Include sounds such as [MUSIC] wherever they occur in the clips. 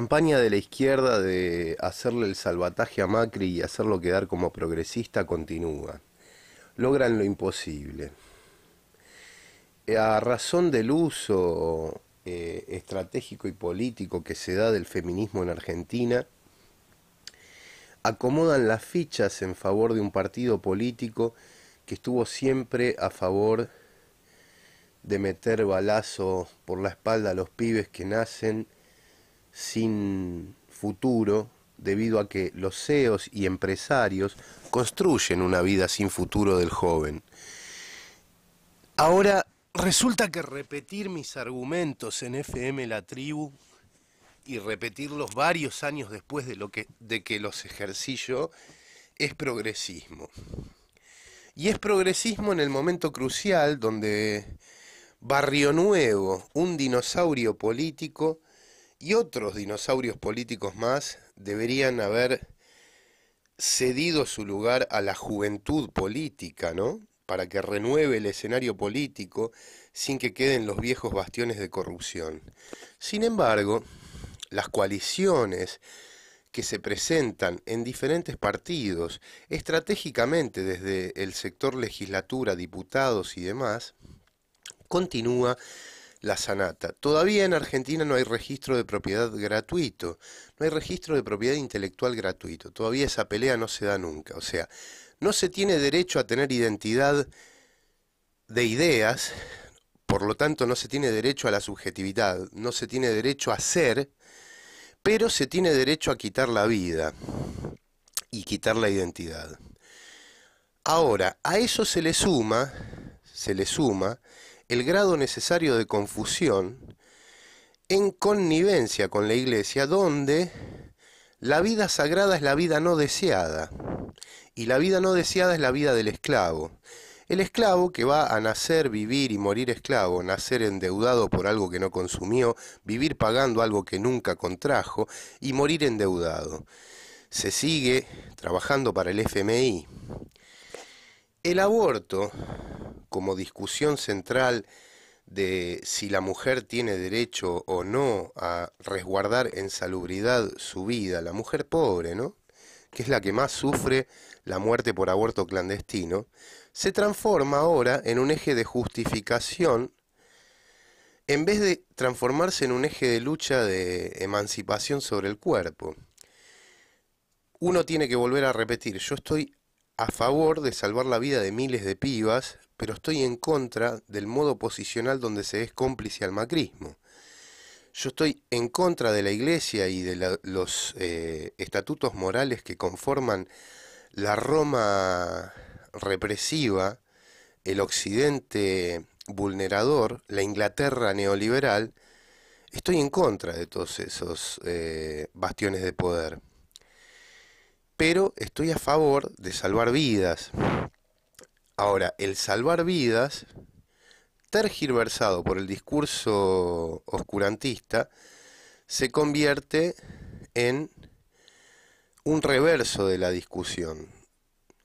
campaña de la izquierda de hacerle el salvataje a Macri y hacerlo quedar como progresista continúa. Logran lo imposible. Eh, a razón del uso eh, estratégico y político que se da del feminismo en Argentina, acomodan las fichas en favor de un partido político que estuvo siempre a favor de meter balazo por la espalda a los pibes que nacen sin futuro debido a que los CEOs y empresarios construyen una vida sin futuro del joven. Ahora, resulta que repetir mis argumentos en FM La Tribu y repetirlos varios años después de, lo que, de que los ejercí yo es progresismo. Y es progresismo en el momento crucial donde Barrio Nuevo, un dinosaurio político, y otros dinosaurios políticos más deberían haber cedido su lugar a la juventud política, ¿no? Para que renueve el escenario político sin que queden los viejos bastiones de corrupción. Sin embargo, las coaliciones que se presentan en diferentes partidos, estratégicamente desde el sector legislatura, diputados y demás, continúa la sanata. Todavía en Argentina no hay registro de propiedad gratuito, no hay registro de propiedad intelectual gratuito, todavía esa pelea no se da nunca, o sea, no se tiene derecho a tener identidad de ideas, por lo tanto no se tiene derecho a la subjetividad, no se tiene derecho a ser, pero se tiene derecho a quitar la vida y quitar la identidad. Ahora, a eso se le suma, se le suma el grado necesario de confusión en connivencia con la iglesia, donde la vida sagrada es la vida no deseada y la vida no deseada es la vida del esclavo. El esclavo que va a nacer, vivir y morir esclavo, nacer endeudado por algo que no consumió, vivir pagando algo que nunca contrajo y morir endeudado. Se sigue trabajando para el FMI. El aborto como discusión central de si la mujer tiene derecho o no a resguardar en salubridad su vida, la mujer pobre, ¿no? que es la que más sufre la muerte por aborto clandestino, se transforma ahora en un eje de justificación en vez de transformarse en un eje de lucha de emancipación sobre el cuerpo. Uno tiene que volver a repetir, yo estoy a favor de salvar la vida de miles de pibas, pero estoy en contra del modo posicional donde se es cómplice al macrismo. Yo estoy en contra de la Iglesia y de los eh, estatutos morales que conforman la Roma represiva, el Occidente vulnerador, la Inglaterra neoliberal. Estoy en contra de todos esos eh, bastiones de poder pero estoy a favor de salvar vidas. Ahora, el salvar vidas, tergiversado por el discurso oscurantista, se convierte en un reverso de la discusión.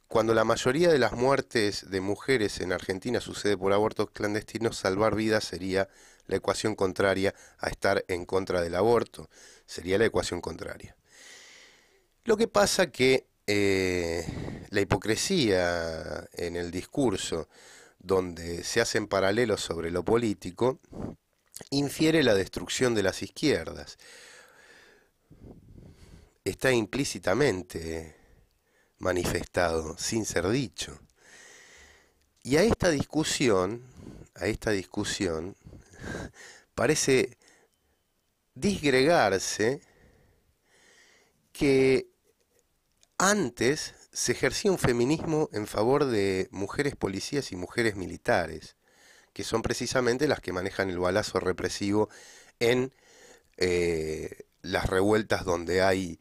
Cuando la mayoría de las muertes de mujeres en Argentina sucede por abortos clandestinos, salvar vidas sería la ecuación contraria a estar en contra del aborto, sería la ecuación contraria. Lo que pasa que eh, la hipocresía en el discurso, donde se hacen paralelos sobre lo político, infiere la destrucción de las izquierdas. Está implícitamente manifestado, sin ser dicho. Y a esta discusión, a esta discusión, [LAUGHS] parece disgregarse que antes se ejercía un feminismo en favor de mujeres policías y mujeres militares, que son precisamente las que manejan el balazo represivo en eh, las revueltas donde hay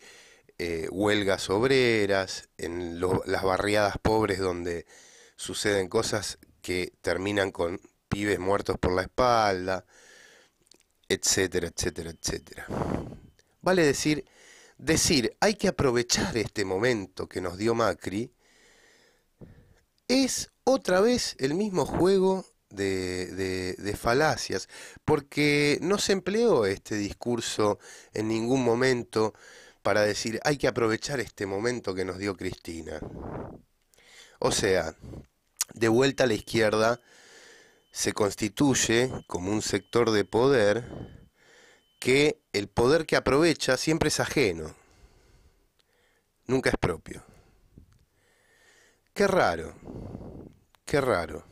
eh, huelgas obreras, en las barriadas pobres donde suceden cosas que terminan con pibes muertos por la espalda, etcétera, etcétera, etcétera. Vale decir decir hay que aprovechar este momento que nos dio Macri es otra vez el mismo juego de, falacias, porque no se empleó este discurso en ningún momento para decir hay que aprovechar este momento que nos dio Cristina. O sea, de vuelta a la izquierda se constituye como un sector de poder que el poder que aprovecha siempre es ajeno, nunca es propio. Qué raro, qué raro.